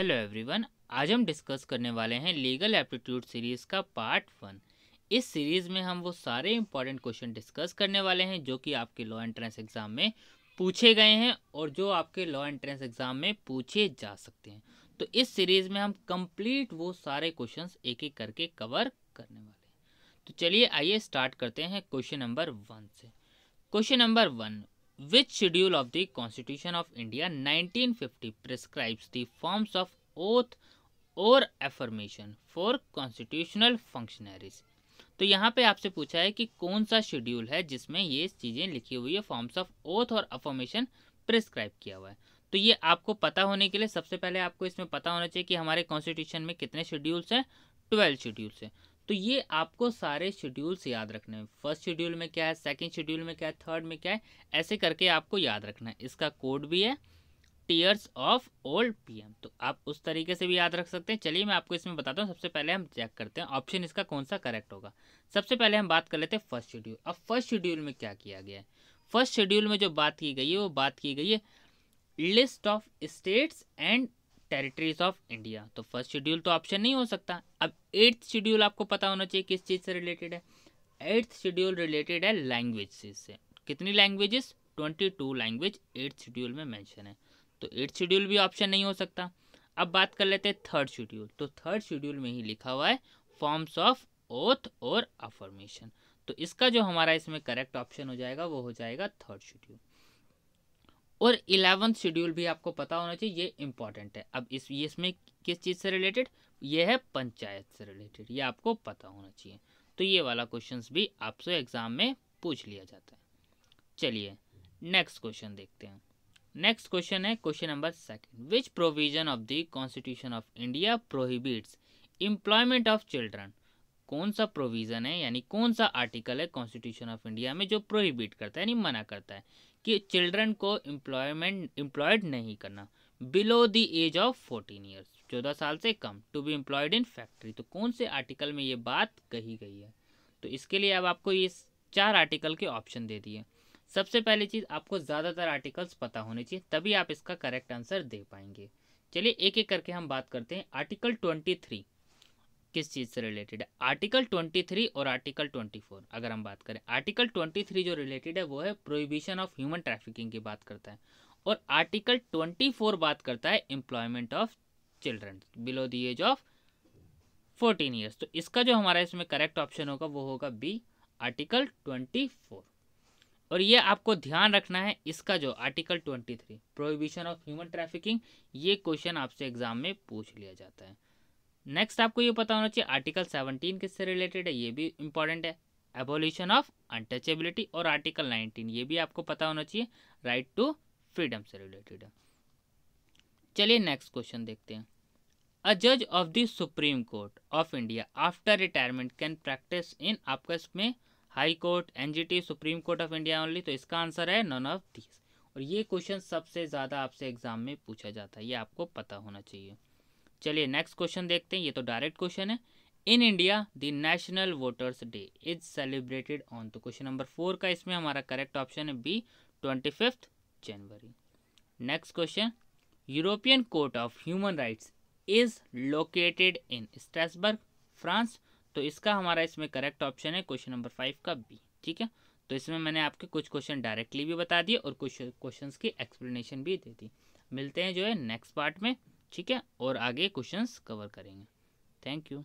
hello everyone आज हम discuss करने वाले हैं लीगल एप्टीट्यूड सीरीज़ का पार्ट वन इस सीरीज़ में हम वो सारे इंपॉर्टेंट क्वेश्चन डिस्कस करने वाले हैं जो कि आपके लॉ एंट्रेंस एग्ज़ाम में पूछे गए हैं और जो आपके लॉ एंट्रेंस एग्ज़ाम में पूछे जा सकते हैं तो इस सीरीज़ में हम कंप्लीट वो सारे क्वेश्चन एक एक करके कवर करने वाले हैं तो चलिए आइए स्टार्ट करते हैं क्वेश्चन नंबर वन से question number one which schedule of the constitution of india 1950 prescribes the forms of oath or affirmation for constitutional functionaries तो यहाँ पे आपसे पूछा है कि कौन सा शेड्यूल है जिसमें ये चीज़ें लिखी हुई है फॉर्म्स ऑफ ओथ और अफॉर्मेशन प्रिस्क्राइब किया हुआ है तो ये आपको पता होने के लिए सबसे पहले आपको इसमें पता होना चाहिए कि हमारे कॉन्स्टिट्यूशन में कितने शेड्यूल्स हैं ट्वेल्व शेड्यूल्स हैं तो ये आपको सारे शेड्यूल्स याद रखने हैं फर्स्ट शेड्यूल में क्या है सेकंड शेड्यूल में क्या है थर्ड में क्या है ऐसे करके आपको याद रखना है इसका कोड भी है टीयर्स ऑफ ओल्ड पीएम तो आप उस तरीके से भी याद रख सकते हैं चलिए मैं आपको इसमें बताता हूँ सबसे पहले हम चेक करते हैं ऑप्शन इसका कौन सा करेक्ट होगा सबसे पहले हम बात कर लेते हैं फर्स्ट शेड्यूल अब फर्स्ट शेड्यूल में क्या किया गया है फर्स्ट शेड्यूल में जो बात की गई है वो बात की गई है list of states and territories of India तो फर्स्ट शेड्यूल तो ऑप्शन नहीं हो सकता अब एट्थ शेड्यूल आपको पता होना चाहिए किस चीज़ से रिलेटेड है एट्थ शेड्यूल रिलेटेड है लैंग्वेज से कितनी languages twenty two language eighth schedule में मेंशन है तो एट्थ शेड्यूल भी ऑप्शन नहीं हो सकता अब बात कर लेते हैं थर्ड शेड्यूल तो थर्ड शेड्यूल में ही लिखा हुआ है फॉर्म्स ऑफ ओथ और अफॉर्मेशन तो इसका जो हमारा इसमें करेक्ट ऑप्शन हो जाएगा वो हो जाएगा थर्ड शेड्यूल और इलेवंथ शेड्यूल भी आपको पता होना चाहिए ये इंपॉर्टेंट है अब इस ये इसमें किस चीज़ से रिलेटेड ये है पंचायत से रिलेटेड ये आपको पता होना चाहिए तो ये वाला क्वेश्चन भी आपसे एग्ज़ाम में पूछ लिया जाता है चलिए नेक्स्ट क्वेश्चन देखते हैं नेक्स्ट क्वेश्चन है question number second which provision of the constitution of India prohibits employment of children कौन सा प्रोविज़न है यानी कौन सा आर्टिकल है कॉन्स्टिट्यूशन ऑफ इंडिया में जो प्रोहिबिट करता है यानी मना करता है कि चिल्ड्रन को एम्प्लॉयमेंट एम्प्लॉयड नहीं करना below the age of fourteen years चौदह साल से कम to be employed in factory तो कौन से आर्टिकल में ये बात कही गई है तो इसके लिए अब आपको ये चार आर्टिकल के ऑप्शन दे दिए सबसे पहली चीज़ आपको ज़्यादातर आर्टिकल्स पता होने चाहिए तभी आप इसका करेक्ट आंसर दे पाएंगे चलिए एक एक करके हम बात करते हैं आर्टिकल ट्वेंटी थ्री किस चीज़ से रिलेटेड है आर्टिकल 23 और आर्टिकल 24 अगर हम बात करें आर्टिकल 23 जो रिलेटेड है वो है प्रोहिबिशन ऑफ ह्यूमन ट्रैफिकिंग की बात करता है और आर्टिकल 24 बात करता है employment of children below the age of fourteen years तो इसका जो हमारा इसमें करेक्ट ऑप्शन होगा वो होगा बी आर्टिकल ट्वेंटी फोर और ये आपको ध्यान रखना है इसका जो article twenty three prohibition of human trafficking ये क्वेश्चन आपसे एग्जाम में पूछ लिया जाता है नेक्स्ट आपको ये पता होना चाहिए आर्टिकल सेवनटीन किससे रिलेटेड है ये भी इंपॉर्टेंट है एबोल्यूशन ऑफ अनटचेबिलिटी और आर्टिकल नाइनटीन ये भी आपको पता होना चाहिए राइट टू फ्रीडम से रिलेटेड है चलिए नेक्स्ट क्वेश्चन देखते हैं अ जज of the supreme court of India after retirement can practise in आपका इसमें high court NGT supreme court of India only तो इसका आंसर है नॉन ऑफ दिस और ये क्वेश्चन सबसे ज़्यादा आपसे एग्जाम में पूछा जाता है ये आपको पता होना चाहिए चलिए नेक्स्ट क्वेश्चन देखते हैं ये तो डायरेक्ट क्वेश्चन है in India the national voters day is celebrated on तो क्वेश्चन नंबर फोर का इसमें हमारा करेक्ट ऑप्शन है बी ट्वेंटी फिफ्थ जनवरी next question European court of human rights is located in Strasbourg France तो इसका हमारा इसमें करेक्ट ऑप्शन है क्वेश्चन नंबर फाइव का बी ठीक है तो इसमें मैंने आपके कुछ क्वेश्चन डायरेक्टली भी बता दिए और कुछ क्वेश्चन की एक्सप्लेनेशन भी दे दी मिलते हैं जो है नेक्स्ट पार्ट में ठीक है और आगे क्वेश्चंस कवर करेंगे थैंक यू